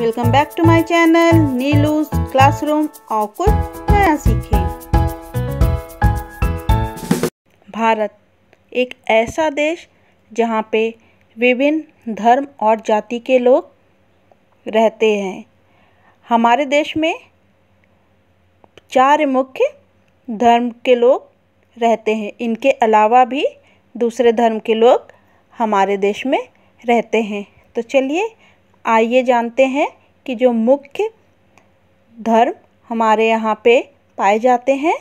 welcome back to my channel Neelu's classroom और कुछ नया सीखें भारत एक ऐसा देश जहाँ पे विभिन्न धर्म और जाति के लोग रहते हैं हमारे देश में चार मुख्य धर्म के लोग रहते हैं इनके अलावा भी दूसरे धर्म के लोग हमारे देश में रहते हैं तो चलिए आइए जानते हैं कि जो मुख्य धर्म हमारे यहाँ पे पाए जाते हैं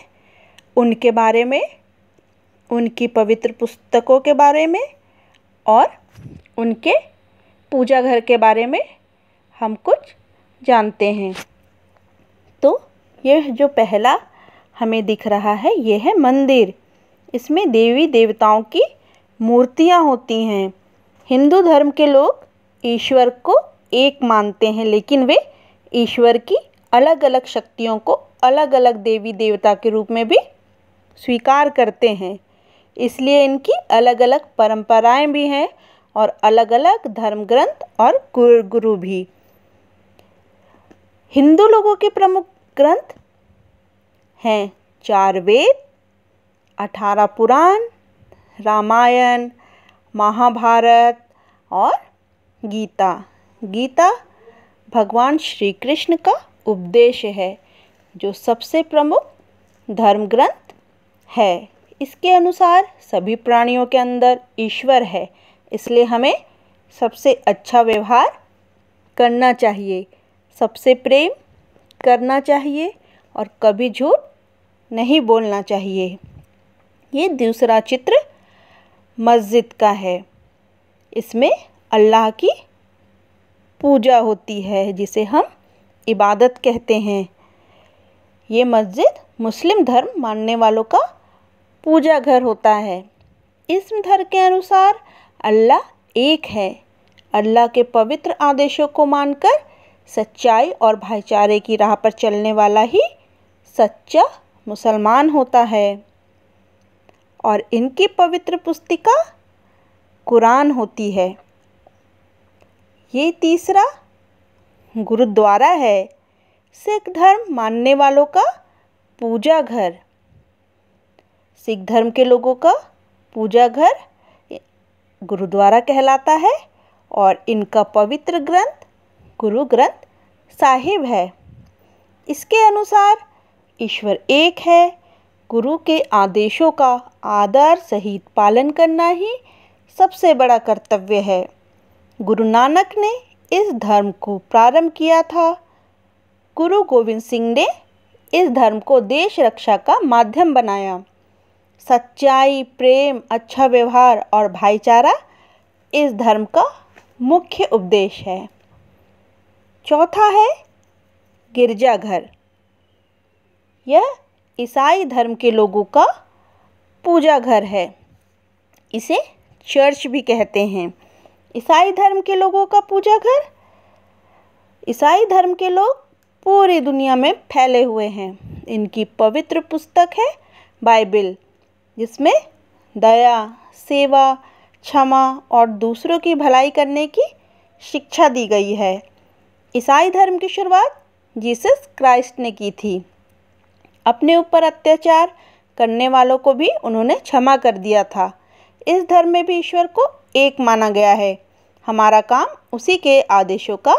उनके बारे में उनकी पवित्र पुस्तकों के बारे में और उनके पूजा घर के बारे में हम कुछ जानते हैं तो ये जो पहला हमें दिख रहा है ये है मंदिर इसमें देवी देवताओं की मूर्तियाँ होती हैं हिंदू धर्म के लोग ईश्वर को एक मानते हैं लेकिन वे ईश्वर की अलग अलग शक्तियों को अलग अलग देवी देवता के रूप में भी स्वीकार करते हैं इसलिए इनकी अलग अलग परंपराएं भी हैं और अलग अलग धर्म ग्रंथ और गुरु भी हिंदू लोगों के प्रमुख ग्रंथ हैं चार वेद अठारह पुराण रामायण महाभारत और गीता गीता भगवान श्री कृष्ण का उपदेश है जो सबसे प्रमुख धर्म ग्रंथ है इसके अनुसार सभी प्राणियों के अंदर ईश्वर है इसलिए हमें सबसे अच्छा व्यवहार करना चाहिए सबसे प्रेम करना चाहिए और कभी झूठ नहीं बोलना चाहिए ये दूसरा चित्र मस्जिद का है इसमें अल्लाह की पूजा होती है जिसे हम इबादत कहते हैं ये मस्जिद मुस्लिम धर्म मानने वालों का पूजा घर होता है इस धर्म के अनुसार अल्लाह एक है अल्लाह के पवित्र आदेशों को मानकर सच्चाई और भाईचारे की राह पर चलने वाला ही सच्चा मुसलमान होता है और इनकी पवित्र पुस्तिका कुरान होती है ये तीसरा गुरुद्वारा है सिख धर्म मानने वालों का पूजा घर सिख धर्म के लोगों का पूजा घर गुरुद्वारा कहलाता है और इनका पवित्र ग्रंथ गुरु ग्रंथ साहिब है इसके अनुसार ईश्वर एक है गुरु के आदेशों का आदर सहित पालन करना ही सबसे बड़ा कर्तव्य है गुरु नानक ने इस धर्म को प्रारंभ किया था गुरु गोविंद सिंह ने इस धर्म को देश रक्षा का माध्यम बनाया सच्चाई प्रेम अच्छा व्यवहार और भाईचारा इस धर्म का मुख्य उपदेश है चौथा है गिरजाघर यह ईसाई धर्म के लोगों का पूजा घर है इसे चर्च भी कहते हैं ईसाई धर्म के लोगों का पूजा घर ईसाई धर्म के लोग पूरी दुनिया में फैले हुए हैं इनकी पवित्र पुस्तक है बाइबल जिसमें दया सेवा क्षमा और दूसरों की भलाई करने की शिक्षा दी गई है ईसाई धर्म की शुरुआत जीसस क्राइस्ट ने की थी अपने ऊपर अत्याचार करने वालों को भी उन्होंने क्षमा कर दिया था इस धर्म में भी ईश्वर को एक माना गया है हमारा काम उसी के आदेशों का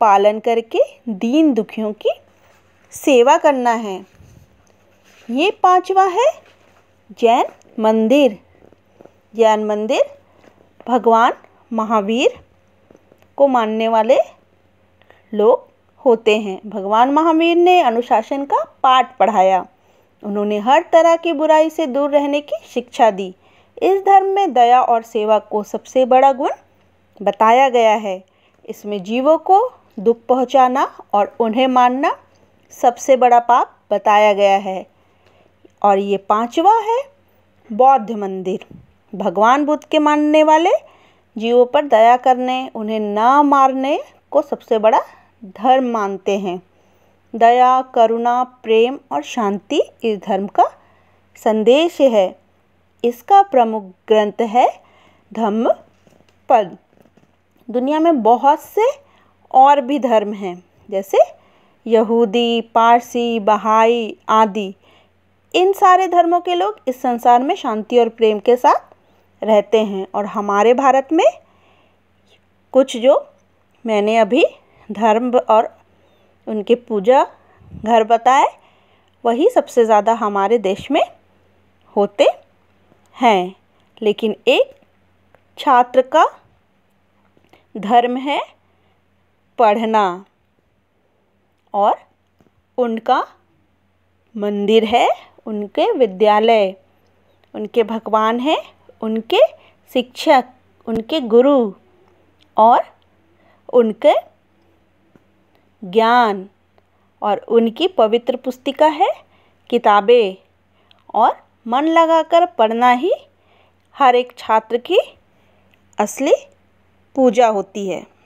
पालन करके दीन दुखियों की सेवा करना है ये पांचवा है जैन मंदिर जैन मंदिर भगवान महावीर को मानने वाले लोग होते हैं भगवान महावीर ने अनुशासन का पाठ पढ़ाया उन्होंने हर तरह की बुराई से दूर रहने की शिक्षा दी इस धर्म में दया और सेवा को सबसे बड़ा गुण बताया गया है इसमें जीवों को दुख पहुंचाना और उन्हें मानना सबसे बड़ा पाप बताया गया है और ये पांचवा है बौद्ध मंदिर भगवान बुद्ध के मानने वाले जीवों पर दया करने उन्हें ना मारने को सबसे बड़ा धर्म मानते हैं दया करुणा प्रेम और शांति इस धर्म का संदेश है इसका प्रमुख ग्रंथ है धम्म पद दुनिया में बहुत से और भी धर्म हैं जैसे यहूदी पारसी बहाई आदि इन सारे धर्मों के लोग इस संसार में शांति और प्रेम के साथ रहते हैं और हमारे भारत में कुछ जो मैंने अभी धर्म और उनके पूजा घर बताए वही सबसे ज़्यादा हमारे देश में होते हैं लेकिन एक छात्र का धर्म है पढ़ना और उनका मंदिर है उनके विद्यालय उनके भगवान हैं उनके शिक्षक उनके गुरु और उनके ज्ञान और उनकी पवित्र पुस्तिका है किताबें और मन लगाकर पढ़ना ही हर एक छात्र की असली पूजा होती है